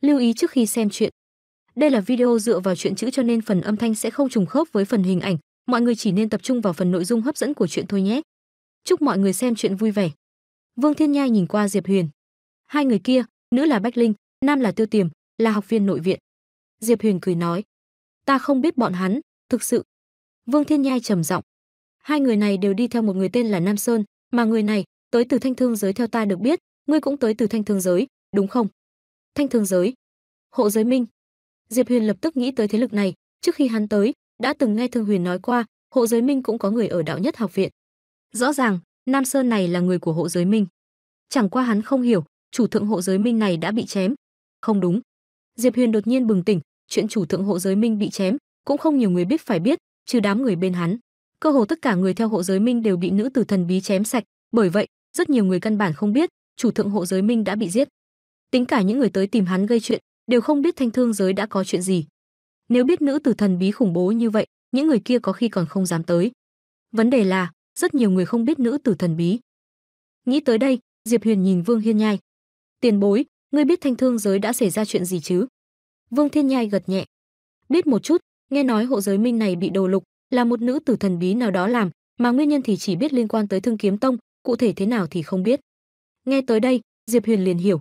Lưu ý trước khi xem chuyện. Đây là video dựa vào chuyện chữ cho nên phần âm thanh sẽ không trùng khớp với phần hình ảnh, mọi người chỉ nên tập trung vào phần nội dung hấp dẫn của chuyện thôi nhé. Chúc mọi người xem chuyện vui vẻ. Vương Thiên Nhai nhìn qua Diệp Huyền. Hai người kia, nữ là Bách Linh, nam là Tiêu Tiềm, là học viên nội viện. Diệp Huyền cười nói, ta không biết bọn hắn, thực sự. Vương Thiên Nhai trầm giọng, hai người này đều đi theo một người tên là Nam Sơn, mà người này tới từ Thanh Thương giới theo ta được biết, ngươi cũng tới từ Thanh Thương giới, đúng không? Thanh thương giới, Hộ giới Minh. Diệp Huyền lập tức nghĩ tới thế lực này, trước khi hắn tới, đã từng nghe Thương Huyền nói qua, Hộ giới Minh cũng có người ở đạo nhất học viện. Rõ ràng, Nam Sơn này là người của Hộ giới Minh. Chẳng qua hắn không hiểu, chủ thượng Hộ giới Minh này đã bị chém. Không đúng. Diệp Huyền đột nhiên bừng tỉnh, chuyện chủ thượng Hộ giới Minh bị chém, cũng không nhiều người biết phải biết, trừ đám người bên hắn. Cơ hồ tất cả người theo Hộ giới Minh đều bị nữ tử thần bí chém sạch, bởi vậy, rất nhiều người căn bản không biết, chủ thượng Hộ giới Minh đã bị giết tính cả những người tới tìm hắn gây chuyện đều không biết thanh thương giới đã có chuyện gì nếu biết nữ tử thần bí khủng bố như vậy những người kia có khi còn không dám tới vấn đề là rất nhiều người không biết nữ tử thần bí nghĩ tới đây diệp huyền nhìn vương hiên nhai tiền bối ngươi biết thanh thương giới đã xảy ra chuyện gì chứ vương thiên nhai gật nhẹ biết một chút nghe nói hộ giới minh này bị đồ lục là một nữ tử thần bí nào đó làm mà nguyên nhân thì chỉ biết liên quan tới thương kiếm tông cụ thể thế nào thì không biết nghe tới đây diệp huyền liền hiểu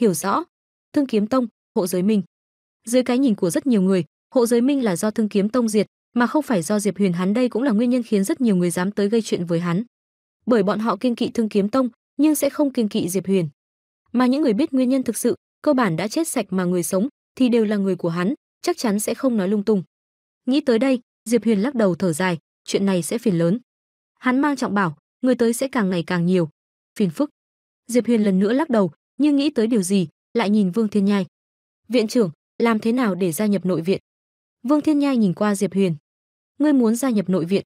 hiểu rõ thương kiếm tông hộ giới minh dưới cái nhìn của rất nhiều người hộ giới minh là do thương kiếm tông diệt mà không phải do diệp huyền hắn đây cũng là nguyên nhân khiến rất nhiều người dám tới gây chuyện với hắn bởi bọn họ kiên kỵ thương kiếm tông nhưng sẽ không kiên kỵ diệp huyền mà những người biết nguyên nhân thực sự cơ bản đã chết sạch mà người sống thì đều là người của hắn chắc chắn sẽ không nói lung tung nghĩ tới đây diệp huyền lắc đầu thở dài chuyện này sẽ phiền lớn hắn mang trọng bảo người tới sẽ càng ngày càng nhiều phiền phức diệp huyền lần nữa lắc đầu như nghĩ tới điều gì, lại nhìn Vương Thiên Nhai. "Viện trưởng, làm thế nào để gia nhập nội viện?" Vương Thiên Nhai nhìn qua Diệp Huyền. "Ngươi muốn gia nhập nội viện?"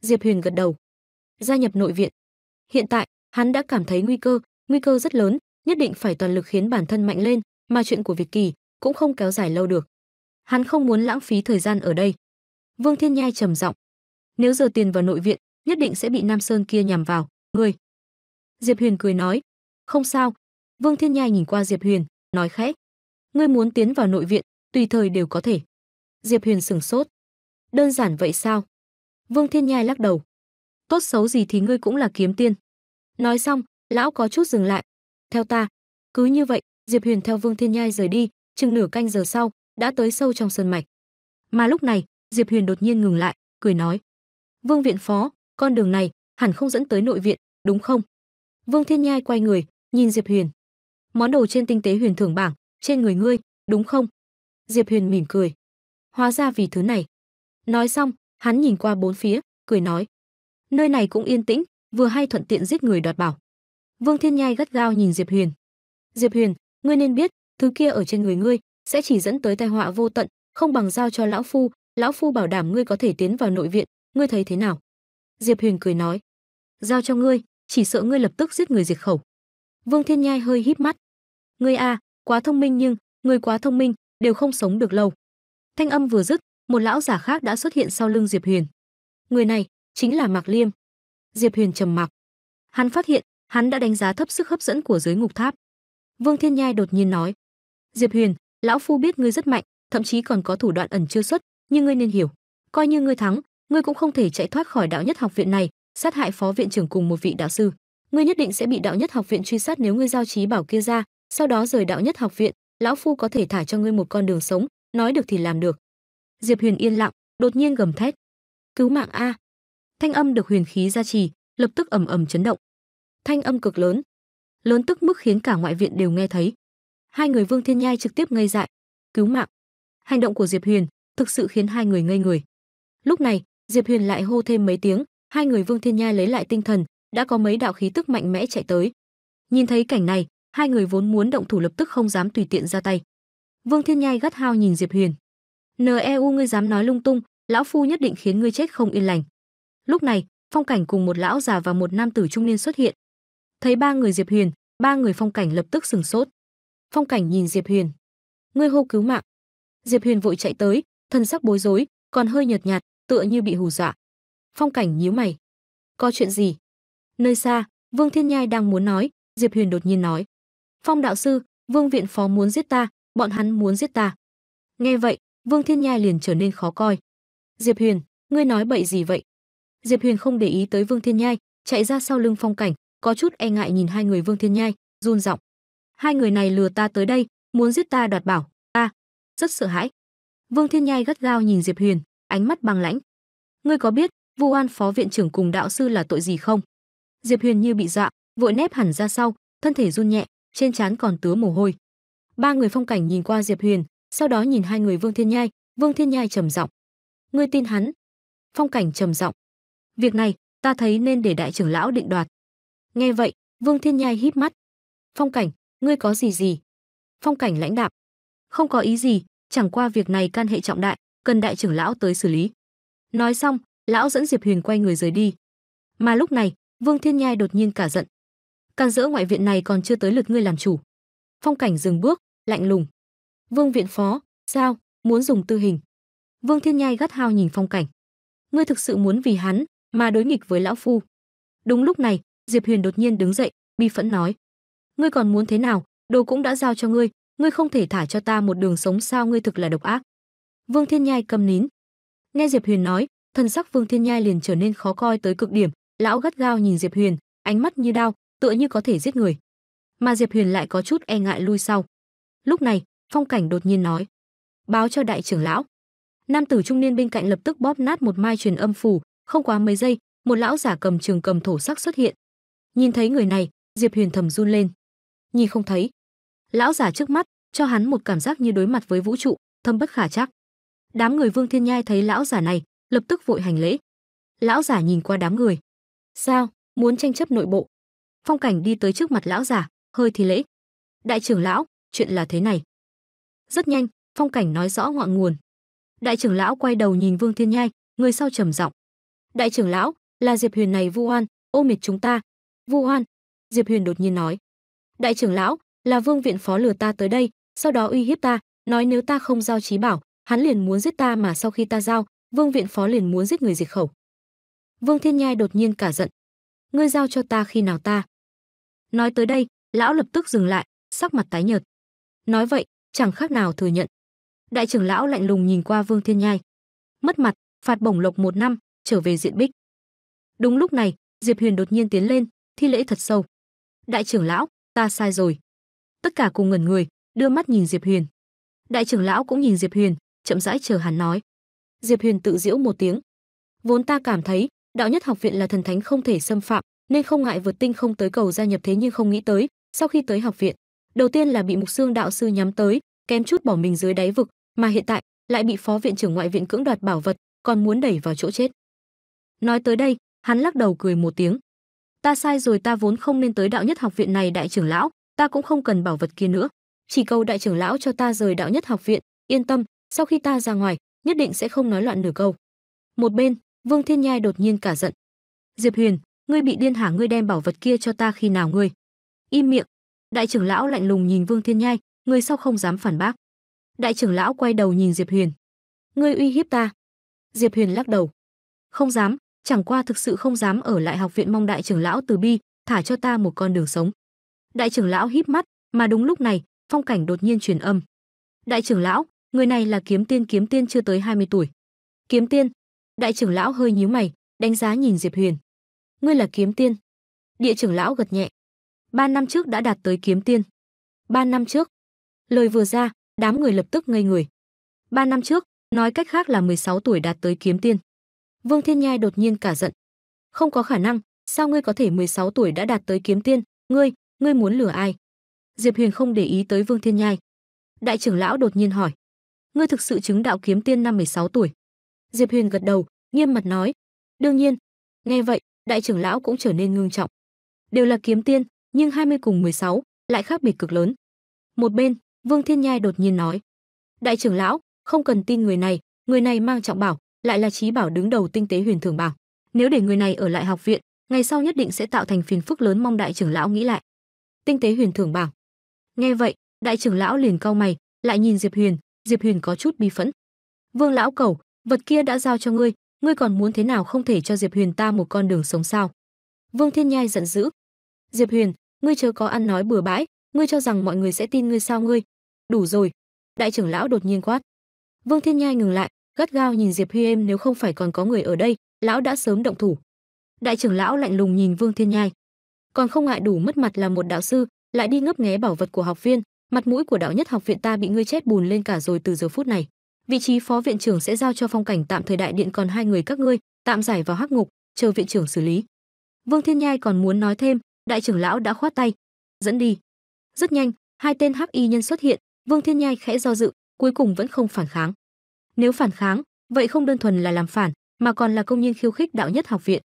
Diệp Huyền gật đầu. "Gia nhập nội viện." Hiện tại, hắn đã cảm thấy nguy cơ, nguy cơ rất lớn, nhất định phải toàn lực khiến bản thân mạnh lên, mà chuyện của Việt Kỳ cũng không kéo dài lâu được. Hắn không muốn lãng phí thời gian ở đây. Vương Thiên Nhai trầm giọng, "Nếu giờ tiền vào nội viện, nhất định sẽ bị Nam Sơn kia nhằm vào, ngươi." Diệp Huyền cười nói, "Không sao, Vương Thiên Nhai nhìn qua Diệp Huyền, nói khẽ: "Ngươi muốn tiến vào nội viện, tùy thời đều có thể." Diệp Huyền sửng sốt. "Đơn giản vậy sao?" Vương Thiên Nhai lắc đầu. "Tốt xấu gì thì ngươi cũng là kiếm tiên." Nói xong, lão có chút dừng lại. "Theo ta." Cứ như vậy, Diệp Huyền theo Vương Thiên Nhai rời đi, chừng nửa canh giờ sau, đã tới sâu trong sơn mạch. Mà lúc này, Diệp Huyền đột nhiên ngừng lại, cười nói: "Vương viện phó, con đường này hẳn không dẫn tới nội viện, đúng không?" Vương Thiên Nhai quay người, nhìn Diệp Huyền, món đồ trên tinh tế huyền thưởng bảng, trên người ngươi, đúng không? Diệp Huyền mỉm cười. Hóa ra vì thứ này. Nói xong, hắn nhìn qua bốn phía, cười nói. Nơi này cũng yên tĩnh, vừa hay thuận tiện giết người đoạt bảo. Vương Thiên Nhai gắt gao nhìn Diệp Huyền. Diệp Huyền, ngươi nên biết, thứ kia ở trên người ngươi sẽ chỉ dẫn tới tai họa vô tận, không bằng giao cho lão phu, lão phu bảo đảm ngươi có thể tiến vào nội viện, ngươi thấy thế nào? Diệp Huyền cười nói, giao cho ngươi, chỉ sợ ngươi lập tức giết người diệt khẩu. Vương Thiên Nhai hơi híp mắt, ngươi a, à, quá thông minh nhưng, ngươi quá thông minh, đều không sống được lâu. Thanh âm vừa dứt, một lão giả khác đã xuất hiện sau lưng Diệp Huyền. Người này chính là Mạc Liêm. Diệp Huyền trầm mặc. Hắn phát hiện, hắn đã đánh giá thấp sức hấp dẫn của giới ngục tháp. Vương Thiên Nhai đột nhiên nói: "Diệp Huyền, lão phu biết ngươi rất mạnh, thậm chí còn có thủ đoạn ẩn chưa xuất, nhưng ngươi nên hiểu, coi như ngươi thắng, ngươi cũng không thể chạy thoát khỏi đạo nhất học viện này, sát hại phó viện trưởng cùng một vị đạo sư. Ngươi nhất định sẽ bị đạo nhất học viện truy sát nếu ngươi giao trí bảo kia ra, sau đó rời đạo nhất học viện lão phu có thể thả cho ngươi một con đường sống nói được thì làm được diệp huyền yên lặng đột nhiên gầm thét cứu mạng a thanh âm được huyền khí gia trì lập tức ầm ầm chấn động thanh âm cực lớn lớn tức mức khiến cả ngoại viện đều nghe thấy hai người vương thiên nhai trực tiếp ngây dại cứu mạng hành động của diệp huyền thực sự khiến hai người ngây người lúc này diệp huyền lại hô thêm mấy tiếng hai người vương thiên nhai lấy lại tinh thần đã có mấy đạo khí tức mạnh mẽ chạy tới nhìn thấy cảnh này hai người vốn muốn động thủ lập tức không dám tùy tiện ra tay. Vương Thiên Nhai gắt hao nhìn Diệp Huyền. "Neu ngươi dám nói lung tung, lão phu nhất định khiến ngươi chết không yên lành." Lúc này, Phong Cảnh cùng một lão già và một nam tử trung niên xuất hiện. Thấy ba người Diệp Huyền, ba người Phong Cảnh lập tức sừng sốt. Phong Cảnh nhìn Diệp Huyền, "Ngươi hô cứu mạng?" Diệp Huyền vội chạy tới, thân sắc bối rối, còn hơi nhợt nhạt, tựa như bị hù dọa. Phong Cảnh nhíu mày, "Có chuyện gì?" Nơi xa, Vương Thiên Nhai đang muốn nói, Diệp Huyền đột nhiên nói, Phong đạo sư, Vương viện phó muốn giết ta, bọn hắn muốn giết ta. Nghe vậy, Vương Thiên Nhai liền trở nên khó coi. Diệp Huyền, ngươi nói bậy gì vậy? Diệp Huyền không để ý tới Vương Thiên Nhai, chạy ra sau lưng phong cảnh, có chút e ngại nhìn hai người Vương Thiên Nhai, run giọng. Hai người này lừa ta tới đây, muốn giết ta đoạt bảo, ta rất sợ hãi. Vương Thiên Nhai gắt gao nhìn Diệp Huyền, ánh mắt băng lãnh. Ngươi có biết, Vu An phó viện trưởng cùng đạo sư là tội gì không? Diệp Huyền như bị dọa, vội nép hẳn ra sau, thân thể run nhẹ, trên trán còn tứa mồ hôi. Ba người phong cảnh nhìn qua Diệp Huyền, sau đó nhìn hai người Vương Thiên Nhai, Vương Thiên Nhai trầm giọng: "Ngươi tin hắn?" Phong cảnh trầm giọng: "Việc này, ta thấy nên để đại trưởng lão định đoạt." Nghe vậy, Vương Thiên Nhai híp mắt. "Phong cảnh, ngươi có gì gì?" Phong cảnh lãnh đạm: "Không có ý gì, chẳng qua việc này can hệ trọng đại, cần đại trưởng lão tới xử lý." Nói xong, lão dẫn Diệp Huyền quay người rời đi. Mà lúc này, Vương Thiên Nhai đột nhiên cả giận, càng dỡ ngoại viện này còn chưa tới lượt ngươi làm chủ phong cảnh dừng bước lạnh lùng vương viện phó sao muốn dùng tư hình vương thiên nhai gắt hao nhìn phong cảnh ngươi thực sự muốn vì hắn mà đối nghịch với lão phu đúng lúc này diệp huyền đột nhiên đứng dậy bi phẫn nói ngươi còn muốn thế nào đồ cũng đã giao cho ngươi ngươi không thể thả cho ta một đường sống sao ngươi thực là độc ác vương thiên nhai cầm nín nghe diệp huyền nói thân sắc vương thiên nhai liền trở nên khó coi tới cực điểm lão gắt gao nhìn diệp huyền ánh mắt như đao tựa như có thể giết người. Mà Diệp Huyền lại có chút e ngại lui sau. Lúc này, Phong Cảnh đột nhiên nói: "Báo cho đại trưởng lão." Nam tử trung niên bên cạnh lập tức bóp nát một mai truyền âm phù, không quá mấy giây, một lão giả cầm trường cầm thổ sắc xuất hiện. Nhìn thấy người này, Diệp Huyền thầm run lên. Nhìn không thấy. Lão giả trước mắt cho hắn một cảm giác như đối mặt với vũ trụ, thâm bất khả trắc. Đám người Vương Thiên Nhai thấy lão giả này, lập tức vội hành lễ. Lão giả nhìn qua đám người. "Sao, muốn tranh chấp nội bộ?" phong cảnh đi tới trước mặt lão giả hơi thì lễ đại trưởng lão chuyện là thế này rất nhanh phong cảnh nói rõ ngọn nguồn đại trưởng lão quay đầu nhìn vương thiên nhai người sau trầm giọng đại trưởng lão là diệp huyền này vu oan ô mệt chúng ta vu oan diệp huyền đột nhiên nói đại trưởng lão là vương viện phó lừa ta tới đây sau đó uy hiếp ta nói nếu ta không giao trí bảo hắn liền muốn giết ta mà sau khi ta giao vương viện phó liền muốn giết người diệt khẩu vương thiên nhai đột nhiên cả giận ngươi giao cho ta khi nào ta Nói tới đây, lão lập tức dừng lại, sắc mặt tái nhợt. Nói vậy, chẳng khác nào thừa nhận. Đại trưởng lão lạnh lùng nhìn qua Vương Thiên Nhai. Mất mặt, phạt bổng lộc một năm, trở về diện bích. Đúng lúc này, Diệp Huyền đột nhiên tiến lên, thi lễ thật sâu. Đại trưởng lão, ta sai rồi. Tất cả cùng ngẩn người, đưa mắt nhìn Diệp Huyền. Đại trưởng lão cũng nhìn Diệp Huyền, chậm rãi chờ hắn nói. Diệp Huyền tự giễu một tiếng. Vốn ta cảm thấy, đạo nhất học viện là thần thánh không thể xâm phạm, nên không ngại vượt tinh không tới cầu gia nhập thế nhưng không nghĩ tới, sau khi tới học viện, đầu tiên là bị Mục Xương đạo sư nhắm tới, kém chút bỏ mình dưới đáy vực, mà hiện tại lại bị phó viện trưởng ngoại viện cưỡng đoạt bảo vật, còn muốn đẩy vào chỗ chết. Nói tới đây, hắn lắc đầu cười một tiếng. Ta sai rồi, ta vốn không nên tới đạo nhất học viện này đại trưởng lão, ta cũng không cần bảo vật kia nữa, chỉ cầu đại trưởng lão cho ta rời đạo nhất học viện, yên tâm, sau khi ta ra ngoài, nhất định sẽ không nói loạn nửa câu. Một bên, Vương Thiên Nhai đột nhiên cả giận. Diệp Huyền, ngươi bị điên hả ngươi đem bảo vật kia cho ta khi nào ngươi im miệng đại trưởng lão lạnh lùng nhìn vương thiên nhai người sau không dám phản bác đại trưởng lão quay đầu nhìn diệp huyền ngươi uy hiếp ta diệp huyền lắc đầu không dám chẳng qua thực sự không dám ở lại học viện mong đại trưởng lão từ bi thả cho ta một con đường sống đại trưởng lão híp mắt mà đúng lúc này phong cảnh đột nhiên truyền âm đại trưởng lão người này là kiếm tiên kiếm tiên chưa tới 20 tuổi kiếm tiên đại trưởng lão hơi nhíu mày đánh giá nhìn diệp huyền ngươi là kiếm tiên. Địa trưởng lão gật nhẹ. Ba năm trước đã đạt tới kiếm tiên. Ba năm trước. Lời vừa ra, đám người lập tức ngây người. Ba năm trước, nói cách khác là 16 tuổi đạt tới kiếm tiên. Vương Thiên Nhai đột nhiên cả giận. Không có khả năng, sao ngươi có thể 16 tuổi đã đạt tới kiếm tiên, ngươi, ngươi muốn lừa ai? Diệp Huyền không để ý tới Vương Thiên Nhai. Đại trưởng lão đột nhiên hỏi, ngươi thực sự chứng đạo kiếm tiên năm 16 tuổi? Diệp Huyền gật đầu, nghiêm mặt nói, đương nhiên. Nghe vậy, đại trưởng lão cũng trở nên ngưng trọng. Đều là kiếm tiên, nhưng 20 cùng 16 lại khác biệt cực lớn. Một bên, Vương Thiên Nhai đột nhiên nói: "Đại trưởng lão, không cần tin người này, người này mang trọng bảo, lại là trí bảo đứng đầu tinh tế huyền thường bảng. Nếu để người này ở lại học viện, ngày sau nhất định sẽ tạo thành phiền phức lớn mong đại trưởng lão nghĩ lại." Tinh tế huyền thường bảng. Nghe vậy, đại trưởng lão liền cau mày, lại nhìn Diệp Huyền, Diệp Huyền có chút bi phẫn. "Vương lão cầu vật kia đã giao cho ngươi, ngươi còn muốn thế nào không thể cho Diệp Huyền ta một con đường sống sao? Vương Thiên Nhai giận dữ. Diệp Huyền, ngươi chớ có ăn nói bừa bãi, ngươi cho rằng mọi người sẽ tin ngươi sao ngươi? Đủ rồi. Đại trưởng lão đột nhiên quát. Vương Thiên Nhai ngừng lại, gắt gao nhìn Diệp Huy em nếu không phải còn có người ở đây, lão đã sớm động thủ. Đại trưởng lão lạnh lùng nhìn Vương Thiên Nhai. Còn không ngại đủ mất mặt là một đạo sư, lại đi ngấp nghé bảo vật của học viên, mặt mũi của đạo nhất học viện ta bị ngươi chết bùn lên cả rồi từ giờ phút này vị trí phó viện trưởng sẽ giao cho phong cảnh tạm thời đại điện còn hai người các ngươi tạm giải vào hắc ngục chờ viện trưởng xử lý vương thiên nhai còn muốn nói thêm đại trưởng lão đã khoát tay dẫn đi rất nhanh hai tên hắc y nhân xuất hiện vương thiên nhai khẽ do dự cuối cùng vẫn không phản kháng nếu phản kháng vậy không đơn thuần là làm phản mà còn là công nhân khiêu khích đạo nhất học viện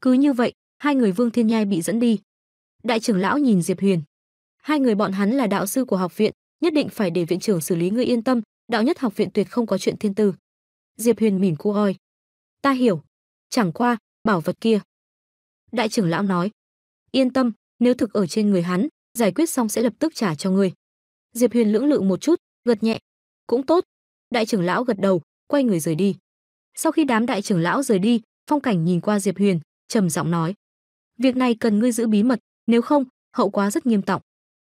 cứ như vậy hai người vương thiên nhai bị dẫn đi đại trưởng lão nhìn diệp huyền hai người bọn hắn là đạo sư của học viện nhất định phải để viện trưởng xử lý ngươi yên tâm đạo nhất học viện tuyệt không có chuyện thiên tư. Diệp Huyền mỉm cu oi. Ta hiểu. Chẳng qua, bảo vật kia. Đại trưởng lão nói. Yên tâm, nếu thực ở trên người hắn, giải quyết xong sẽ lập tức trả cho ngươi. Diệp Huyền lưỡng lự một chút, gật nhẹ. Cũng tốt. Đại trưởng lão gật đầu, quay người rời đi. Sau khi đám đại trưởng lão rời đi, Phong Cảnh nhìn qua Diệp Huyền, trầm giọng nói: "Việc này cần ngươi giữ bí mật, nếu không, hậu quả rất nghiêm trọng."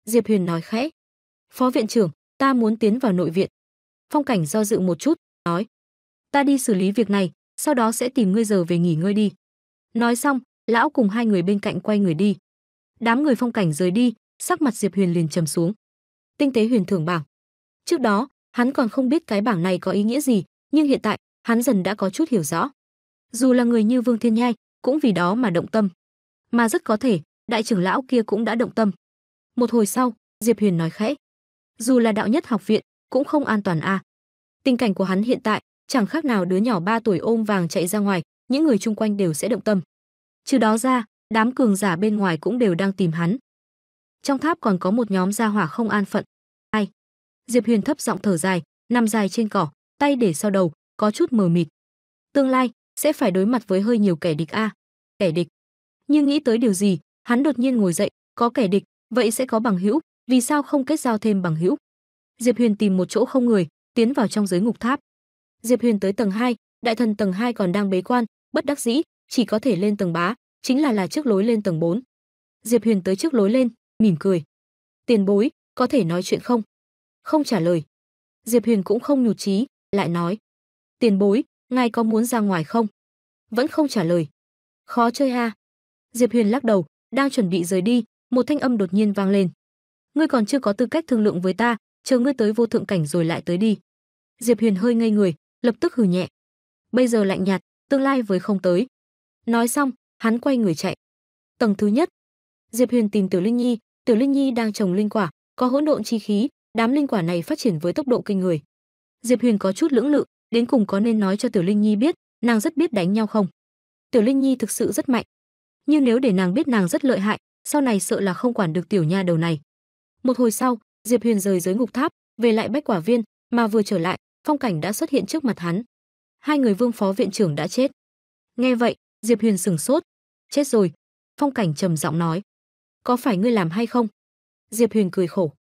Diệp Huyền nói khẽ: "Phó viện trưởng, ta muốn tiến vào nội viện." Phong cảnh do dự một chút, nói: "Ta đi xử lý việc này, sau đó sẽ tìm ngươi giờ về nghỉ ngơi đi." Nói xong, lão cùng hai người bên cạnh quay người đi. Đám người phong cảnh rời đi, sắc mặt Diệp Huyền liền trầm xuống. Tinh tế huyền thưởng bảng. Trước đó, hắn còn không biết cái bảng này có ý nghĩa gì, nhưng hiện tại, hắn dần đã có chút hiểu rõ. Dù là người như Vương Thiên Nhai, cũng vì đó mà động tâm. Mà rất có thể, đại trưởng lão kia cũng đã động tâm. Một hồi sau, Diệp Huyền nói khẽ: "Dù là đạo nhất học viện, cũng không an toàn a. À. Tình cảnh của hắn hiện tại chẳng khác nào đứa nhỏ 3 tuổi ôm vàng chạy ra ngoài, những người chung quanh đều sẽ động tâm. Trừ đó ra, đám cường giả bên ngoài cũng đều đang tìm hắn. Trong tháp còn có một nhóm gia hỏa không an phận. Ai? Diệp Huyền thấp giọng thở dài, nằm dài trên cỏ, tay để sau đầu, có chút mờ mịt. Tương lai sẽ phải đối mặt với hơi nhiều kẻ địch a. À? Kẻ địch. Nhưng nghĩ tới điều gì, hắn đột nhiên ngồi dậy, có kẻ địch, vậy sẽ có bằng hữu, vì sao không kết giao thêm bằng hữu? Diệp Huyền tìm một chỗ không người, tiến vào trong giới ngục tháp. Diệp Huyền tới tầng 2, đại thần tầng 2 còn đang bế quan, bất đắc dĩ, chỉ có thể lên tầng bá, chính là là trước lối lên tầng 4. Diệp Huyền tới trước lối lên, mỉm cười. "Tiền bối, có thể nói chuyện không?" Không trả lời. Diệp Huyền cũng không nhụt chí, lại nói: "Tiền bối, ngài có muốn ra ngoài không?" Vẫn không trả lời. "Khó chơi a." À? Diệp Huyền lắc đầu, đang chuẩn bị rời đi, một thanh âm đột nhiên vang lên. "Ngươi còn chưa có tư cách thương lượng với ta, chờ ngươi tới vô thượng cảnh rồi lại tới đi. Diệp Huyền hơi ngây người, lập tức hừ nhẹ. Bây giờ lạnh nhạt, tương lai với không tới. Nói xong, hắn quay người chạy. Tầng thứ nhất. Diệp Huyền tìm Tiểu Linh Nhi, Tiểu Linh Nhi đang trồng linh quả, có hỗn độn chi khí, đám linh quả này phát triển với tốc độ kinh người. Diệp Huyền có chút lưỡng lự, đến cùng có nên nói cho Tiểu Linh Nhi biết, nàng rất biết đánh nhau không? Tiểu Linh Nhi thực sự rất mạnh, nhưng nếu để nàng biết nàng rất lợi hại, sau này sợ là không quản được tiểu nha đầu này. Một hồi sau, Diệp Huyền rời giới ngục tháp, về lại Bách Quả Viên, mà vừa trở lại, phong cảnh đã xuất hiện trước mặt hắn. Hai người Vương phó viện trưởng đã chết. Nghe vậy, Diệp Huyền sửng sốt. Chết rồi. Phong cảnh trầm giọng nói. Có phải ngươi làm hay không? Diệp Huyền cười khổ.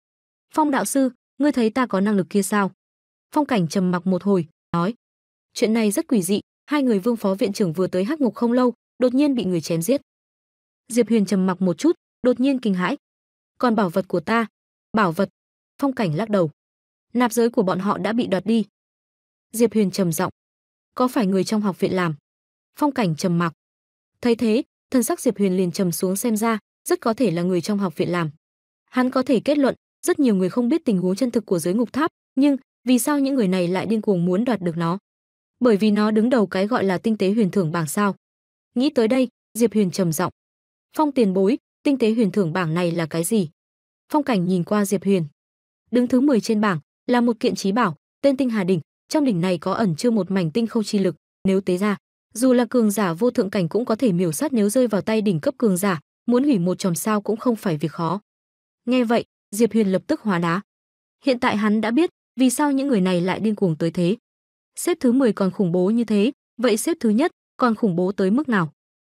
Phong đạo sư, ngươi thấy ta có năng lực kia sao? Phong cảnh trầm mặc một hồi, nói. Chuyện này rất quỷ dị, hai người vương phó viện trưởng vừa tới hắc ngục không lâu, đột nhiên bị người chém giết. Diệp Huyền trầm mặc một chút, đột nhiên kinh hãi. Còn bảo vật của ta, Bảo vật. Phong cảnh lắc đầu. Nạp giới của bọn họ đã bị đoạt đi. Diệp Huyền trầm giọng. Có phải người trong học viện làm? Phong cảnh trầm mặc. Thấy thế, thân sắc Diệp Huyền liền trầm xuống xem ra, rất có thể là người trong học viện làm. Hắn có thể kết luận, rất nhiều người không biết tình huống chân thực của giới ngục tháp, nhưng vì sao những người này lại điên cuồng muốn đoạt được nó? Bởi vì nó đứng đầu cái gọi là tinh tế huyền thưởng bảng sao? Nghĩ tới đây, Diệp Huyền trầm giọng. Phong tiền bối, tinh tế huyền thưởng bảng này là cái gì? phong cảnh nhìn qua Diệp Huyền. Đứng thứ 10 trên bảng là một kiện trí bảo, tên Tinh Hà đỉnh, trong đỉnh này có ẩn chứa một mảnh tinh không chi lực, nếu tế ra, dù là cường giả vô thượng cảnh cũng có thể miểu sát nếu rơi vào tay đỉnh cấp cường giả, muốn hủy một chòm sao cũng không phải việc khó. Nghe vậy, Diệp Huyền lập tức hóa đá. Hiện tại hắn đã biết vì sao những người này lại điên cuồng tới thế. Xếp thứ 10 còn khủng bố như thế, vậy xếp thứ nhất còn khủng bố tới mức nào?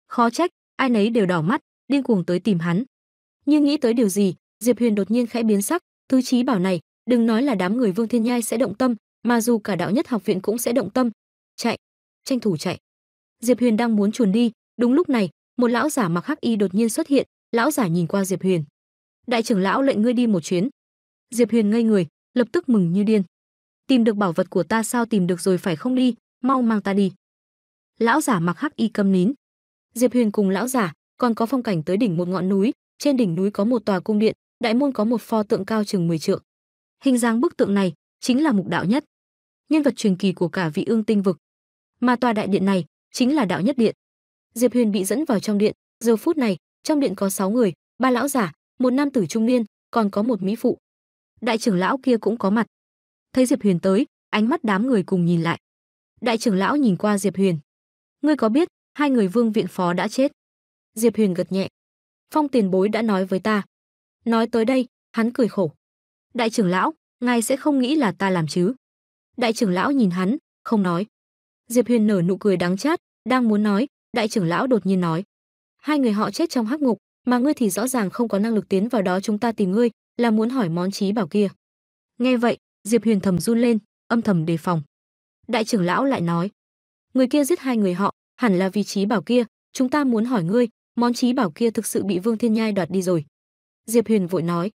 Khó trách, ai nấy đều đỏ mắt, điên cuồng tới tìm hắn. Nhưng nghĩ tới điều gì, diệp huyền đột nhiên khẽ biến sắc thứ trí bảo này đừng nói là đám người vương thiên nhai sẽ động tâm mà dù cả đạo nhất học viện cũng sẽ động tâm chạy tranh thủ chạy diệp huyền đang muốn chuồn đi đúng lúc này một lão giả mặc hắc y đột nhiên xuất hiện lão giả nhìn qua diệp huyền đại trưởng lão lệnh ngươi đi một chuyến diệp huyền ngây người lập tức mừng như điên tìm được bảo vật của ta sao tìm được rồi phải không đi mau mang ta đi lão giả mặc hắc y câm nín diệp huyền cùng lão giả còn có phong cảnh tới đỉnh một ngọn núi trên đỉnh núi có một tòa cung điện đại môn có một pho tượng cao chừng 10 trượng. Hình dáng bức tượng này chính là mục đạo nhất, nhân vật truyền kỳ của cả vị ương tinh vực. Mà tòa đại điện này chính là đạo nhất điện. Diệp Huyền bị dẫn vào trong điện, giờ phút này, trong điện có 6 người, ba lão giả, một nam tử trung niên, còn có một mỹ phụ. Đại trưởng lão kia cũng có mặt. Thấy Diệp Huyền tới, ánh mắt đám người cùng nhìn lại. Đại trưởng lão nhìn qua Diệp Huyền. Ngươi có biết, hai người vương viện phó đã chết. Diệp Huyền gật nhẹ. Phong tiền bối đã nói với ta, Nói tới đây, hắn cười khổ. Đại trưởng lão, ngài sẽ không nghĩ là ta làm chứ? Đại trưởng lão nhìn hắn, không nói. Diệp Huyền nở nụ cười đáng chát, đang muốn nói, đại trưởng lão đột nhiên nói. Hai người họ chết trong hắc ngục, mà ngươi thì rõ ràng không có năng lực tiến vào đó chúng ta tìm ngươi, là muốn hỏi món trí bảo kia. Nghe vậy, Diệp Huyền thầm run lên, âm thầm đề phòng. Đại trưởng lão lại nói, người kia giết hai người họ, hẳn là vì trí bảo kia, chúng ta muốn hỏi ngươi, món trí bảo kia thực sự bị Vương Thiên Nhai đoạt đi rồi. Diệp Huyền vội nói.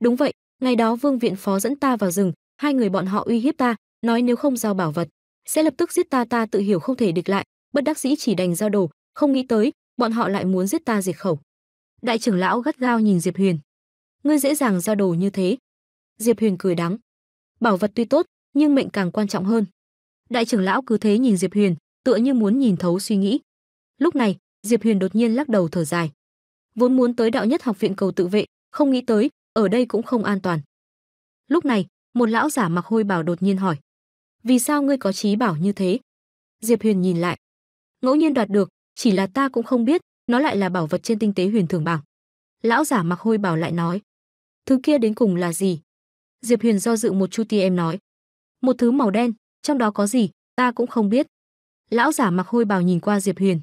Đúng vậy, ngày đó Vương Viện Phó dẫn ta vào rừng, hai người bọn họ uy hiếp ta, nói nếu không giao bảo vật, sẽ lập tức giết ta ta tự hiểu không thể địch lại, bất đắc dĩ chỉ đành giao đồ, không nghĩ tới, bọn họ lại muốn giết ta diệt khẩu. Đại trưởng lão gắt gao nhìn Diệp Huyền. Ngươi dễ dàng giao đồ như thế. Diệp Huyền cười đắng. Bảo vật tuy tốt, nhưng mệnh càng quan trọng hơn. Đại trưởng lão cứ thế nhìn Diệp Huyền, tựa như muốn nhìn thấu suy nghĩ. Lúc này, Diệp Huyền đột nhiên lắc đầu thở dài vốn muốn tới đạo nhất học viện cầu tự vệ, không nghĩ tới, ở đây cũng không an toàn. Lúc này, một lão giả mặc hôi bảo đột nhiên hỏi: "Vì sao ngươi có trí bảo như thế?" Diệp Huyền nhìn lại, ngẫu nhiên đoạt được, chỉ là ta cũng không biết, nó lại là bảo vật trên tinh tế huyền thường bảng. Lão giả mặc hôi bảo lại nói: "Thứ kia đến cùng là gì?" Diệp Huyền do dự một chút thì em nói: "Một thứ màu đen, trong đó có gì, ta cũng không biết." Lão giả mặc hôi bào nhìn qua Diệp Huyền.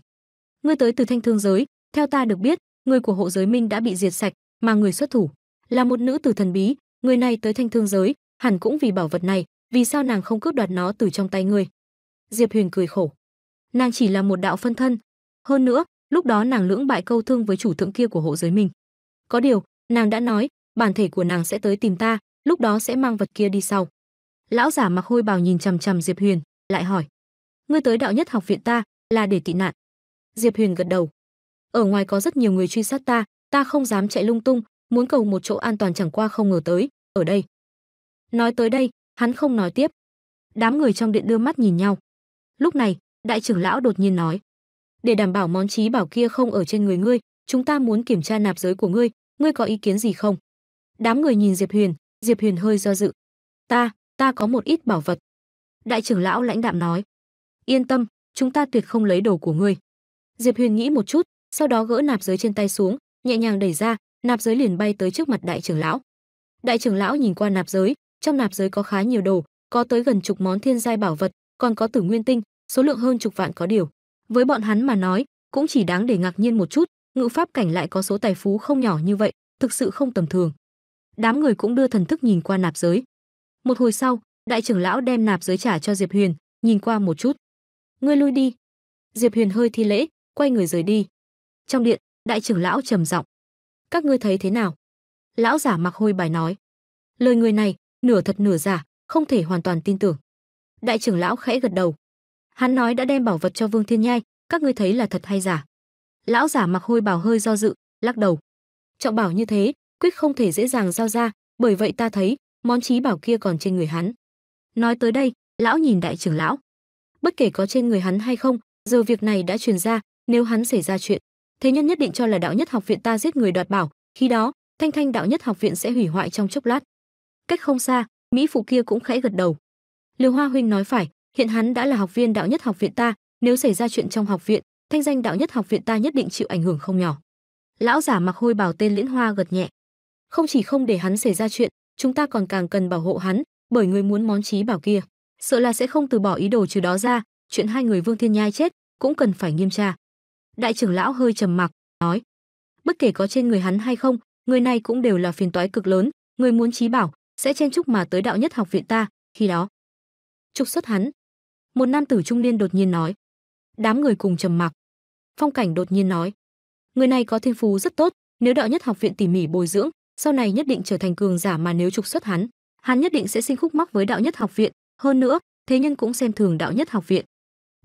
"Ngươi tới từ Thanh Thương giới, theo ta được biết, người của hộ giới Minh đã bị diệt sạch, mà người xuất thủ là một nữ tử thần bí, người này tới thanh thương giới, hẳn cũng vì bảo vật này, vì sao nàng không cướp đoạt nó từ trong tay ngươi?" Diệp Huyền cười khổ. Nàng chỉ là một đạo phân thân, hơn nữa, lúc đó nàng lưỡng bại câu thương với chủ thượng kia của hộ giới minh. Có điều, nàng đã nói, bản thể của nàng sẽ tới tìm ta, lúc đó sẽ mang vật kia đi sau. Lão giả mặc hôi bào nhìn chằm chằm Diệp Huyền, lại hỏi: "Ngươi tới đạo nhất học viện ta là để tị nạn?" Diệp Huyền gật đầu ở ngoài có rất nhiều người truy sát ta ta không dám chạy lung tung muốn cầu một chỗ an toàn chẳng qua không ngờ tới ở đây nói tới đây hắn không nói tiếp đám người trong điện đưa mắt nhìn nhau lúc này đại trưởng lão đột nhiên nói để đảm bảo món trí bảo kia không ở trên người ngươi chúng ta muốn kiểm tra nạp giới của ngươi ngươi có ý kiến gì không đám người nhìn diệp huyền diệp huyền hơi do dự ta ta có một ít bảo vật đại trưởng lão lãnh đạm nói yên tâm chúng ta tuyệt không lấy đồ của ngươi diệp huyền nghĩ một chút sau đó gỡ nạp giới trên tay xuống nhẹ nhàng đẩy ra nạp giới liền bay tới trước mặt đại trưởng lão đại trưởng lão nhìn qua nạp giới trong nạp giới có khá nhiều đồ có tới gần chục món thiên giai bảo vật còn có tử nguyên tinh số lượng hơn chục vạn có điều với bọn hắn mà nói cũng chỉ đáng để ngạc nhiên một chút ngự pháp cảnh lại có số tài phú không nhỏ như vậy thực sự không tầm thường đám người cũng đưa thần thức nhìn qua nạp giới một hồi sau đại trưởng lão đem nạp giới trả cho diệp huyền nhìn qua một chút ngươi lui đi diệp huyền hơi thi lễ quay người rời đi trong điện, đại trưởng lão trầm giọng. Các ngươi thấy thế nào? Lão giả mặc hôi bài nói. Lời người này, nửa thật nửa giả, không thể hoàn toàn tin tưởng. Đại trưởng lão khẽ gật đầu. Hắn nói đã đem bảo vật cho Vương Thiên Nhai, các ngươi thấy là thật hay giả? Lão giả mặc hôi bảo hơi do dự, lắc đầu. Trọng bảo như thế, quyết không thể dễ dàng giao ra, bởi vậy ta thấy, món trí bảo kia còn trên người hắn. Nói tới đây, lão nhìn đại trưởng lão. Bất kể có trên người hắn hay không, giờ việc này đã truyền ra, nếu hắn xảy ra chuyện, thế nhân nhất định cho là đạo nhất học viện ta giết người đoạt bảo khi đó thanh thanh đạo nhất học viện sẽ hủy hoại trong chốc lát cách không xa mỹ phụ kia cũng khẽ gật đầu liều hoa huynh nói phải hiện hắn đã là học viên đạo nhất học viện ta nếu xảy ra chuyện trong học viện thanh danh đạo nhất học viện ta nhất định chịu ảnh hưởng không nhỏ lão giả mặc hôi bảo tên liễn hoa gật nhẹ không chỉ không để hắn xảy ra chuyện chúng ta còn càng cần bảo hộ hắn bởi người muốn món trí bảo kia sợ là sẽ không từ bỏ ý đồ trừ đó ra chuyện hai người vương thiên nhai chết cũng cần phải nghiêm tra Đại trưởng lão hơi trầm mặc, nói: "Bất kể có trên người hắn hay không, người này cũng đều là phiền toái cực lớn, người muốn trí bảo sẽ chen chúc mà tới đạo nhất học viện ta, khi đó trục xuất hắn." Một nam tử trung niên đột nhiên nói. Đám người cùng trầm mặc. Phong Cảnh đột nhiên nói: "Người này có thiên phú rất tốt, nếu đạo nhất học viện tỉ mỉ bồi dưỡng, sau này nhất định trở thành cường giả mà nếu trục xuất hắn, hắn nhất định sẽ sinh khúc mắc với đạo nhất học viện, hơn nữa, thế nhân cũng xem thường đạo nhất học viện."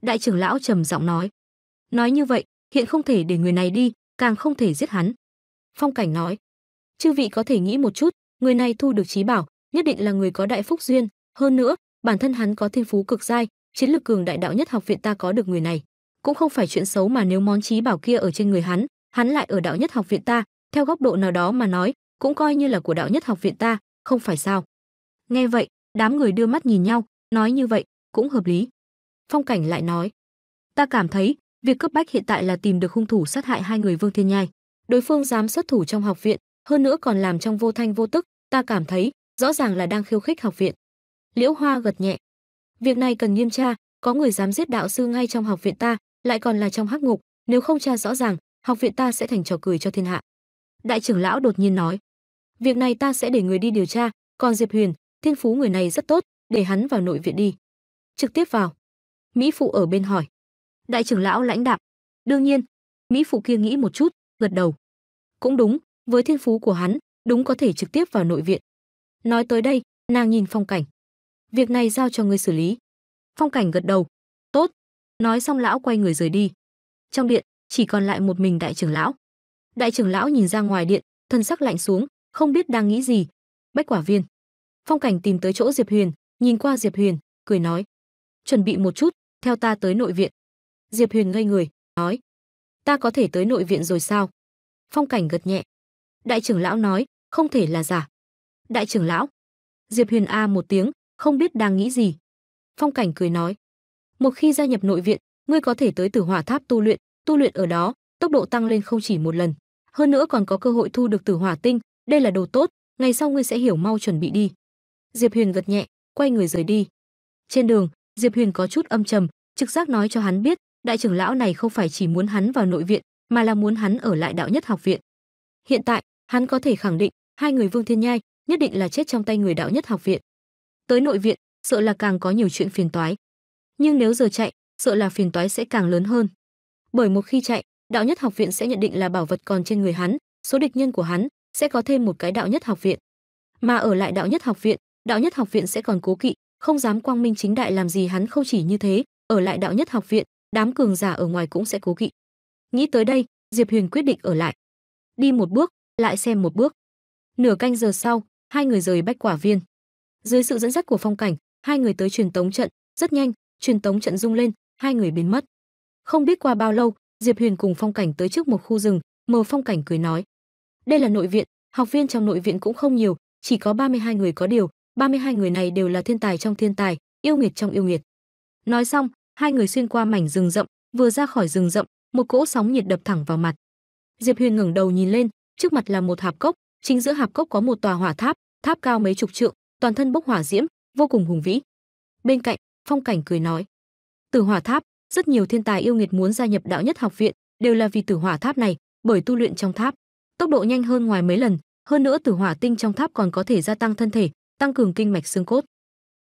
Đại trưởng lão trầm giọng nói. Nói như vậy, hiện không thể để người này đi, càng không thể giết hắn. Phong Cảnh nói, chư vị có thể nghĩ một chút, người này thu được trí bảo, nhất định là người có đại phúc duyên, hơn nữa, bản thân hắn có thiên phú cực giai, chiến lực cường đại đạo nhất học viện ta có được người này, cũng không phải chuyện xấu mà nếu món trí bảo kia ở trên người hắn, hắn lại ở đạo nhất học viện ta, theo góc độ nào đó mà nói, cũng coi như là của đạo nhất học viện ta, không phải sao? Nghe vậy, đám người đưa mắt nhìn nhau, nói như vậy cũng hợp lý. Phong Cảnh lại nói, ta cảm thấy Việc cấp bách hiện tại là tìm được hung thủ sát hại hai người Vương Thiên Nhai. Đối phương dám xuất thủ trong học viện, hơn nữa còn làm trong vô thanh vô tức, ta cảm thấy rõ ràng là đang khiêu khích học viện. Liễu Hoa gật nhẹ. Việc này cần nghiêm tra, có người dám giết đạo sư ngay trong học viện ta, lại còn là trong hắc ngục, nếu không tra rõ ràng, học viện ta sẽ thành trò cười cho thiên hạ. Đại trưởng lão đột nhiên nói, việc này ta sẽ để người đi điều tra, còn Diệp Huyền, thiên phú người này rất tốt, để hắn vào nội viện đi. Trực tiếp vào. Mỹ phụ ở bên hỏi, Đại trưởng lão lãnh đạm. Đương nhiên, Mỹ phụ kia nghĩ một chút, gật đầu. Cũng đúng, với thiên phú của hắn, đúng có thể trực tiếp vào nội viện. Nói tới đây, nàng nhìn phong cảnh. Việc này giao cho ngươi xử lý. Phong cảnh gật đầu. Tốt. Nói xong lão quay người rời đi. Trong điện, chỉ còn lại một mình đại trưởng lão. Đại trưởng lão nhìn ra ngoài điện, thân sắc lạnh xuống, không biết đang nghĩ gì. Bách quả viên. Phong cảnh tìm tới chỗ Diệp Huyền, nhìn qua Diệp Huyền, cười nói. Chuẩn bị một chút, theo ta tới nội viện. Diệp Huyền ngây người, nói: "Ta có thể tới nội viện rồi sao?" Phong Cảnh gật nhẹ. Đại trưởng lão nói: "Không thể là giả." "Đại trưởng lão?" Diệp Huyền a một tiếng, không biết đang nghĩ gì. Phong Cảnh cười nói: "Một khi gia nhập nội viện, ngươi có thể tới Tử Hỏa Tháp tu luyện, tu luyện ở đó, tốc độ tăng lên không chỉ một lần, hơn nữa còn có cơ hội thu được Tử Hỏa tinh, đây là đồ tốt, ngày sau ngươi sẽ hiểu mau chuẩn bị đi." Diệp Huyền gật nhẹ, quay người rời đi. Trên đường, Diệp Huyền có chút âm trầm, trực giác nói cho hắn biết, đại trưởng lão này không phải chỉ muốn hắn vào nội viện, mà là muốn hắn ở lại đạo nhất học viện. Hiện tại, hắn có thể khẳng định, hai người Vương Thiên Nhai nhất định là chết trong tay người đạo nhất học viện. Tới nội viện, sợ là càng có nhiều chuyện phiền toái. Nhưng nếu giờ chạy, sợ là phiền toái sẽ càng lớn hơn. Bởi một khi chạy, đạo nhất học viện sẽ nhận định là bảo vật còn trên người hắn, số địch nhân của hắn sẽ có thêm một cái đạo nhất học viện. Mà ở lại đạo nhất học viện, đạo nhất học viện sẽ còn cố kỵ, không dám quang minh chính đại làm gì hắn không chỉ như thế, ở lại đạo nhất học viện đám cường giả ở ngoài cũng sẽ cố kỵ. Nghĩ tới đây, Diệp Huyền quyết định ở lại. Đi một bước, lại xem một bước. Nửa canh giờ sau, hai người rời Bách Quả Viên. Dưới sự dẫn dắt của phong cảnh, hai người tới truyền tống trận, rất nhanh, truyền tống trận rung lên, hai người biến mất. Không biết qua bao lâu, Diệp Huyền cùng phong cảnh tới trước một khu rừng, mờ phong cảnh cười nói: "Đây là nội viện, học viên trong nội viện cũng không nhiều, chỉ có 32 người có điều, 32 người này đều là thiên tài trong thiên tài, yêu nghiệt trong yêu nghiệt." Nói xong, hai người xuyên qua mảnh rừng rậm, vừa ra khỏi rừng rậm, một cỗ sóng nhiệt đập thẳng vào mặt. Diệp Huyền ngẩng đầu nhìn lên, trước mặt là một hạp cốc, chính giữa hạp cốc có một tòa hỏa tháp, tháp cao mấy chục trượng, toàn thân bốc hỏa diễm, vô cùng hùng vĩ. Bên cạnh, Phong Cảnh cười nói: "Tử Hỏa Tháp, rất nhiều thiên tài yêu nghiệt muốn gia nhập đạo nhất học viện, đều là vì Tử Hỏa Tháp này, bởi tu luyện trong tháp, tốc độ nhanh hơn ngoài mấy lần, hơn nữa Tử Hỏa tinh trong tháp còn có thể gia tăng thân thể, tăng cường kinh mạch xương cốt."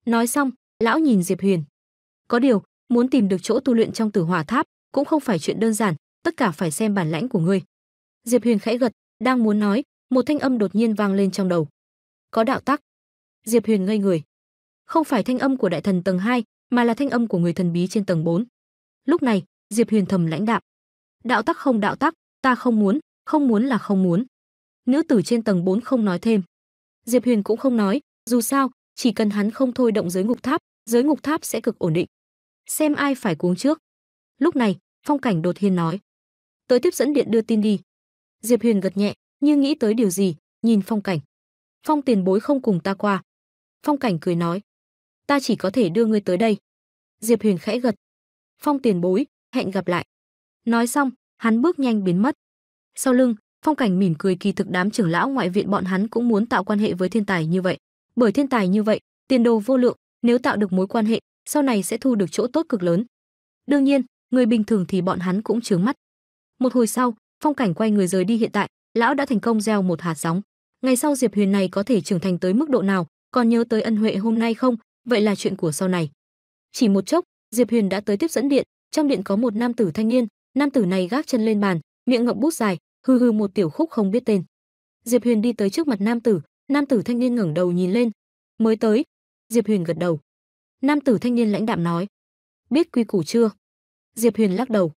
Nói xong, lão nhìn Diệp Huyền. Có điều, muốn tìm được chỗ tu luyện trong Tử Hỏa Tháp cũng không phải chuyện đơn giản, tất cả phải xem bản lãnh của ngươi." Diệp Huyền khẽ gật, đang muốn nói, một thanh âm đột nhiên vang lên trong đầu. "Có đạo tắc." Diệp Huyền ngây người. Không phải thanh âm của đại thần tầng 2, mà là thanh âm của người thần bí trên tầng 4. Lúc này, Diệp Huyền thầm lãnh đạm. Đạo tắc không đạo tắc, ta không muốn, không muốn là không muốn. Nữ tử trên tầng 4 không nói thêm. Diệp Huyền cũng không nói, dù sao, chỉ cần hắn không thôi động giới ngục tháp, giới ngục tháp sẽ cực ổn định xem ai phải cuống trước. Lúc này, Phong Cảnh đột nhiên nói: "Tới tiếp dẫn điện đưa tin đi." Diệp Huyền gật nhẹ, như nghĩ tới điều gì, nhìn Phong Cảnh. "Phong tiền bối không cùng ta qua." Phong Cảnh cười nói: "Ta chỉ có thể đưa ngươi tới đây." Diệp Huyền khẽ gật. "Phong tiền bối, hẹn gặp lại." Nói xong, hắn bước nhanh biến mất. Sau lưng, Phong Cảnh mỉm cười kỳ thực đám trưởng lão ngoại viện bọn hắn cũng muốn tạo quan hệ với thiên tài như vậy, bởi thiên tài như vậy, tiền đồ vô lượng, nếu tạo được mối quan hệ, sau này sẽ thu được chỗ tốt cực lớn. Đương nhiên, người bình thường thì bọn hắn cũng chướng mắt. Một hồi sau, phong cảnh quay người rời đi hiện tại, lão đã thành công gieo một hạt giống. Ngày sau Diệp Huyền này có thể trưởng thành tới mức độ nào, còn nhớ tới ân huệ hôm nay không, vậy là chuyện của sau này. Chỉ một chốc, Diệp Huyền đã tới tiếp dẫn điện, trong điện có một nam tử thanh niên, nam tử này gác chân lên bàn, miệng ngậm bút dài, hừ hừ một tiểu khúc không biết tên. Diệp Huyền đi tới trước mặt nam tử, nam tử thanh niên ngẩng đầu nhìn lên. Mới tới. Diệp Huyền gật đầu. Nam tử thanh niên lãnh đạm nói, biết quy củ chưa? Diệp Huyền lắc đầu.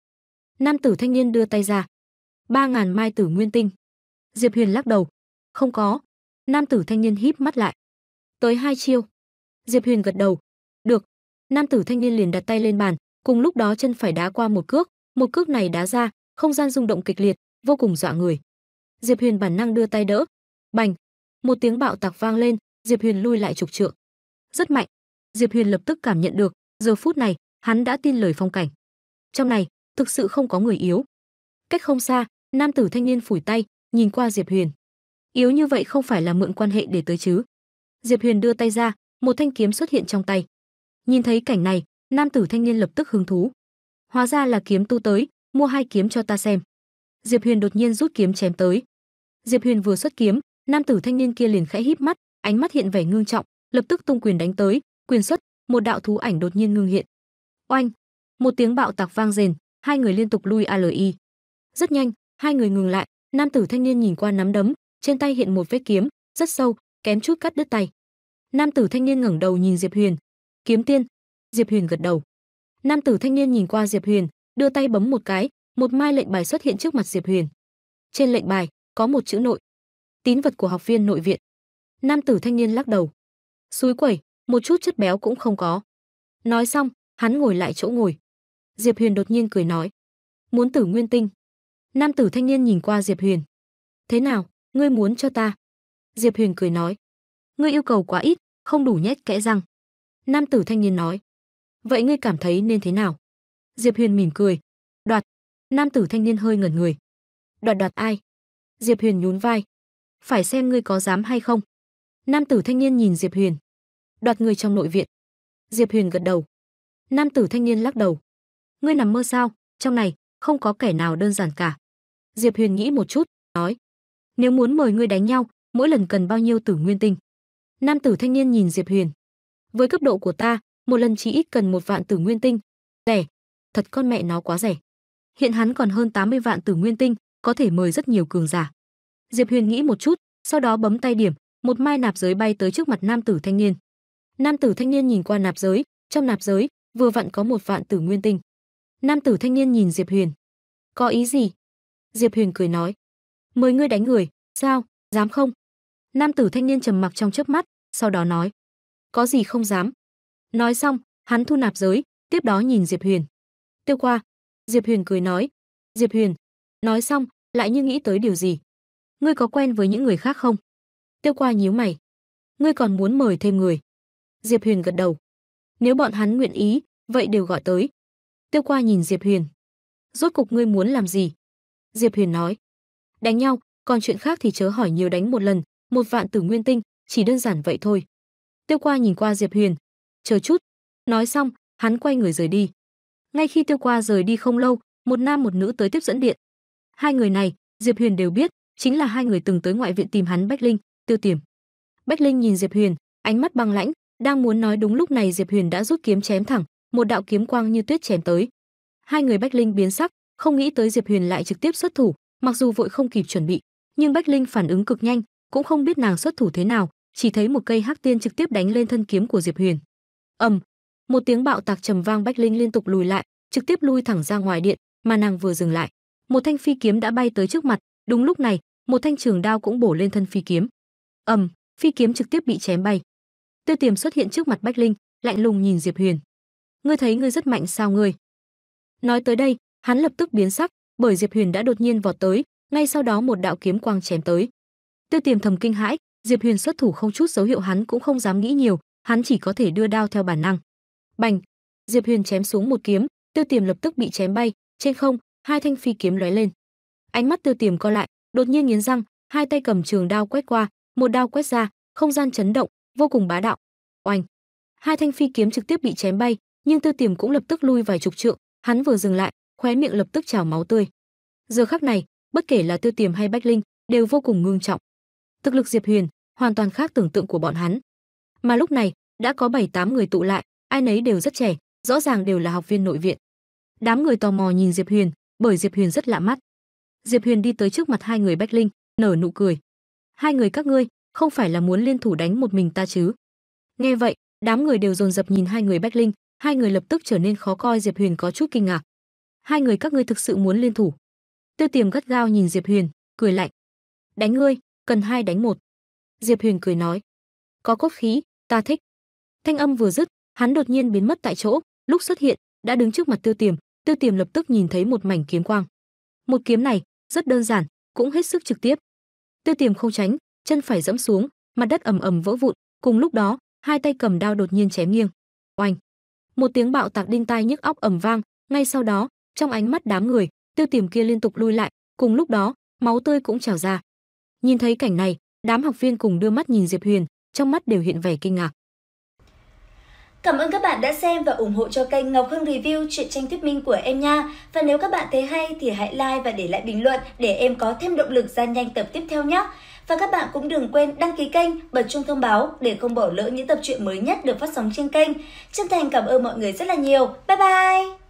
Nam tử thanh niên đưa tay ra. Ba ngàn mai tử nguyên tinh. Diệp Huyền lắc đầu. Không có. Nam tử thanh niên híp mắt lại. Tới hai chiêu. Diệp Huyền gật đầu. Được. Nam tử thanh niên liền đặt tay lên bàn, cùng lúc đó chân phải đá qua một cước, một cước này đá ra, không gian rung động kịch liệt, vô cùng dọa người. Diệp Huyền bản năng đưa tay đỡ. Bành. Một tiếng bạo tạc vang lên, Diệp Huyền lui lại trục trượng. Rất mạnh. Diệp Huyền lập tức cảm nhận được, giờ phút này, hắn đã tin lời phong cảnh. Trong này, thực sự không có người yếu. Cách không xa, nam tử thanh niên phủi tay, nhìn qua Diệp Huyền. Yếu như vậy không phải là mượn quan hệ để tới chứ? Diệp Huyền đưa tay ra, một thanh kiếm xuất hiện trong tay. Nhìn thấy cảnh này, nam tử thanh niên lập tức hứng thú. Hóa ra là kiếm tu tới, mua hai kiếm cho ta xem. Diệp Huyền đột nhiên rút kiếm chém tới. Diệp Huyền vừa xuất kiếm, nam tử thanh niên kia liền khẽ híp mắt, ánh mắt hiện vẻ ngưng trọng, lập tức tung quyền đánh tới, quyền xuất, một đạo thú ảnh đột nhiên ngưng hiện. Oanh! Một tiếng bạo tạc vang rền, hai người liên tục lui ALI. Rất nhanh, hai người ngừng lại, nam tử thanh niên nhìn qua nắm đấm, trên tay hiện một vết kiếm, rất sâu, kém chút cắt đứt tay. Nam tử thanh niên ngẩng đầu nhìn Diệp Huyền, "Kiếm tiên." Diệp Huyền gật đầu. Nam tử thanh niên nhìn qua Diệp Huyền, đưa tay bấm một cái, một mai lệnh bài xuất hiện trước mặt Diệp Huyền. Trên lệnh bài có một chữ nội. Tín vật của học viên nội viện. Nam tử thanh niên lắc đầu. "Suối quẩy, một chút chất béo cũng không có. Nói xong, hắn ngồi lại chỗ ngồi. Diệp Huyền đột nhiên cười nói, "Muốn tử nguyên tinh." Nam tử thanh niên nhìn qua Diệp Huyền, "Thế nào, ngươi muốn cho ta?" Diệp Huyền cười nói, "Ngươi yêu cầu quá ít, không đủ nhét kẽ răng." Nam tử thanh niên nói, "Vậy ngươi cảm thấy nên thế nào?" Diệp Huyền mỉm cười, "Đoạt." Nam tử thanh niên hơi ngẩn người. "Đoạt đoạt ai?" Diệp Huyền nhún vai, "Phải xem ngươi có dám hay không." Nam tử thanh niên nhìn Diệp Huyền, đoạt người trong nội viện. Diệp Huyền gật đầu. Nam tử thanh niên lắc đầu. Ngươi nằm mơ sao? Trong này không có kẻ nào đơn giản cả. Diệp Huyền nghĩ một chút, nói: "Nếu muốn mời ngươi đánh nhau, mỗi lần cần bao nhiêu tử nguyên tinh?" Nam tử thanh niên nhìn Diệp Huyền. "Với cấp độ của ta, một lần chỉ ít cần một vạn tử nguyên tinh. Rẻ, thật con mẹ nó quá rẻ. Hiện hắn còn hơn 80 vạn tử nguyên tinh, có thể mời rất nhiều cường giả." Diệp Huyền nghĩ một chút, sau đó bấm tay điểm, một mai nạp giới bay tới trước mặt nam tử thanh niên. Nam tử thanh niên nhìn qua nạp giới, trong nạp giới vừa vặn có một vạn tử nguyên tinh. Nam tử thanh niên nhìn Diệp Huyền. Có ý gì? Diệp Huyền cười nói. Mời ngươi đánh người, sao, dám không? Nam tử thanh niên trầm mặc trong chớp mắt, sau đó nói. Có gì không dám? Nói xong, hắn thu nạp giới, tiếp đó nhìn Diệp Huyền. Tiêu qua. Diệp Huyền cười nói. Diệp Huyền. Nói xong, lại như nghĩ tới điều gì. Ngươi có quen với những người khác không? Tiêu qua nhíu mày. Ngươi còn muốn mời thêm người. Diệp Huyền gật đầu. Nếu bọn hắn nguyện ý, vậy đều gọi tới. Tiêu Qua nhìn Diệp Huyền. Rốt cục ngươi muốn làm gì? Diệp Huyền nói. Đánh nhau, còn chuyện khác thì chớ hỏi nhiều đánh một lần, một vạn tử nguyên tinh, chỉ đơn giản vậy thôi. Tiêu Qua nhìn qua Diệp Huyền. Chờ chút. Nói xong, hắn quay người rời đi. Ngay khi Tiêu Qua rời đi không lâu, một nam một nữ tới tiếp dẫn điện. Hai người này, Diệp Huyền đều biết, chính là hai người từng tới ngoại viện tìm hắn Bách Linh, Tiêu Tiềm. Bách Linh nhìn Diệp Huyền, ánh mắt băng lãnh, đang muốn nói đúng lúc này Diệp Huyền đã rút kiếm chém thẳng, một đạo kiếm quang như tuyết chém tới. Hai người Bách Linh biến sắc, không nghĩ tới Diệp Huyền lại trực tiếp xuất thủ, mặc dù vội không kịp chuẩn bị, nhưng Bách Linh phản ứng cực nhanh, cũng không biết nàng xuất thủ thế nào, chỉ thấy một cây hắc tiên trực tiếp đánh lên thân kiếm của Diệp Huyền. Ầm, một tiếng bạo tạc trầm vang Bách Linh liên tục lùi lại, trực tiếp lui thẳng ra ngoài điện, mà nàng vừa dừng lại, một thanh phi kiếm đã bay tới trước mặt, đúng lúc này, một thanh trường đao cũng bổ lên thân phi kiếm. Ầm, phi kiếm trực tiếp bị chém bay. Tiêu Tiềm xuất hiện trước mặt Bách Linh, lạnh lùng nhìn Diệp Huyền. "Ngươi thấy ngươi rất mạnh sao ngươi?" Nói tới đây, hắn lập tức biến sắc, bởi Diệp Huyền đã đột nhiên vọt tới, ngay sau đó một đạo kiếm quang chém tới. Tiêu Tiềm thầm kinh hãi, Diệp Huyền xuất thủ không chút dấu hiệu hắn cũng không dám nghĩ nhiều, hắn chỉ có thể đưa đao theo bản năng. Bành! Diệp Huyền chém xuống một kiếm, Tiêu Tiềm lập tức bị chém bay, trên không, hai thanh phi kiếm lóe lên. Ánh mắt Tiêu Tiềm co lại, đột nhiên nghiến răng, hai tay cầm trường đao quét qua, một đao quét ra, không gian chấn động, vô cùng bá đạo oanh hai thanh phi kiếm trực tiếp bị chém bay nhưng tư tiềm cũng lập tức lui vài chục trượng hắn vừa dừng lại khóe miệng lập tức trào máu tươi giờ khắc này bất kể là tư tiềm hay bách linh đều vô cùng ngưng trọng thực lực diệp huyền hoàn toàn khác tưởng tượng của bọn hắn mà lúc này đã có bảy tám người tụ lại ai nấy đều rất trẻ rõ ràng đều là học viên nội viện đám người tò mò nhìn diệp huyền bởi diệp huyền rất lạ mắt diệp huyền đi tới trước mặt hai người bách linh nở nụ cười hai người các ngươi không phải là muốn liên thủ đánh một mình ta chứ nghe vậy đám người đều dồn dập nhìn hai người bách linh hai người lập tức trở nên khó coi diệp huyền có chút kinh ngạc hai người các ngươi thực sự muốn liên thủ tiêu tiềm gắt gao nhìn diệp huyền cười lạnh đánh ngươi cần hai đánh một diệp huyền cười nói có cốt khí ta thích thanh âm vừa dứt hắn đột nhiên biến mất tại chỗ lúc xuất hiện đã đứng trước mặt tiêu tiềm tiêu tiềm lập tức nhìn thấy một mảnh kiếm quang một kiếm này rất đơn giản cũng hết sức trực tiếp tiêu tiềm không tránh chân phải dẫm xuống, mặt đất ầm ầm vỡ vụn, cùng lúc đó, hai tay cầm đao đột nhiên chém nghiêng. Oanh! Một tiếng bạo tạc đinh tai nhức óc ầm vang, ngay sau đó, trong ánh mắt đám người, Tiêu Tiềm kia liên tục lui lại, cùng lúc đó, máu tươi cũng trào ra. Nhìn thấy cảnh này, đám học viên cùng đưa mắt nhìn Diệp Huyền, trong mắt đều hiện vẻ kinh ngạc. Cảm ơn các bạn đã xem và ủng hộ cho kênh Ngọc Hưng Review truyện tranh thuyết minh của em nha. Và nếu các bạn thấy hay thì hãy like và để lại bình luận để em có thêm động lực ra nhanh tập tiếp theo nhé. Và các bạn cũng đừng quên đăng ký kênh, bật chuông thông báo để không bỏ lỡ những tập truyện mới nhất được phát sóng trên kênh. Chân thành cảm ơn mọi người rất là nhiều. Bye bye!